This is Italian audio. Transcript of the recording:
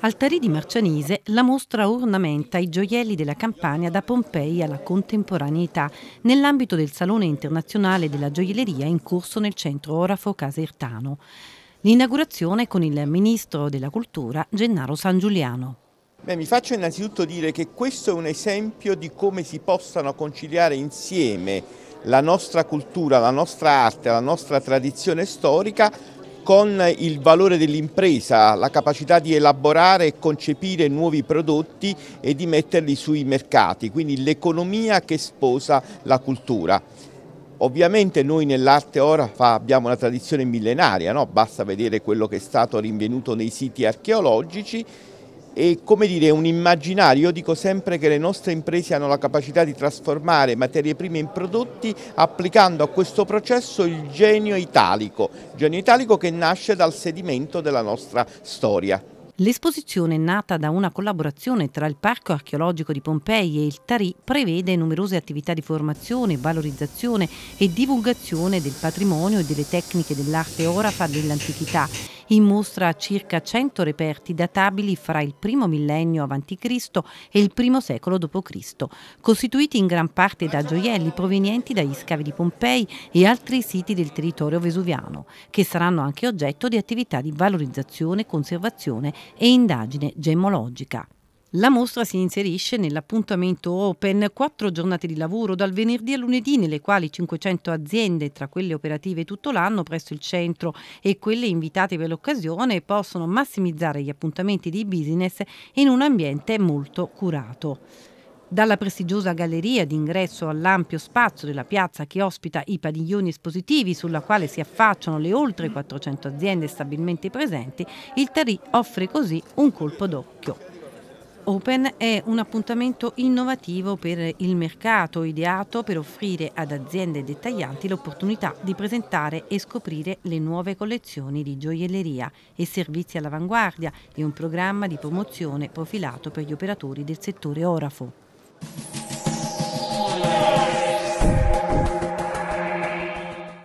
Al Tarì di Marcianise, la mostra ornamenta i gioielli della Campania da Pompei alla contemporaneità nell'ambito del Salone internazionale della gioielleria in corso nel centro Orafo Casertano. L'inaugurazione con il ministro della cultura Gennaro San Giuliano. Beh, mi faccio innanzitutto dire che questo è un esempio di come si possano conciliare insieme la nostra cultura, la nostra arte, la nostra tradizione storica con il valore dell'impresa, la capacità di elaborare e concepire nuovi prodotti e di metterli sui mercati, quindi l'economia che sposa la cultura. Ovviamente noi nell'arte orafa abbiamo una tradizione millenaria, no? basta vedere quello che è stato rinvenuto nei siti archeologici, e come dire un immaginario, io dico sempre che le nostre imprese hanno la capacità di trasformare materie prime in prodotti applicando a questo processo il genio italico, genio italico che nasce dal sedimento della nostra storia. L'esposizione, nata da una collaborazione tra il Parco archeologico di Pompei e il Tari, prevede numerose attività di formazione, valorizzazione e divulgazione del patrimonio e delle tecniche dell'arte orafa dell'antichità in mostra circa 100 reperti databili fra il primo millennio a.C. e il primo secolo d.C., costituiti in gran parte da gioielli provenienti dagli scavi di Pompei e altri siti del territorio vesuviano, che saranno anche oggetto di attività di valorizzazione, conservazione e indagine gemmologica. La mostra si inserisce nell'appuntamento Open, quattro giornate di lavoro dal venerdì al lunedì, nelle quali 500 aziende, tra quelle operative tutto l'anno presso il centro e quelle invitate per l'occasione, possono massimizzare gli appuntamenti di business in un ambiente molto curato. Dalla prestigiosa galleria d'ingresso all'ampio spazio della piazza che ospita i padiglioni espositivi sulla quale si affacciano le oltre 400 aziende stabilmente presenti, il Tarì offre così un colpo d'occhio. Open è un appuntamento innovativo per il mercato, ideato per offrire ad aziende dettaglianti l'opportunità di presentare e scoprire le nuove collezioni di gioielleria e servizi all'avanguardia e un programma di promozione profilato per gli operatori del settore orafo.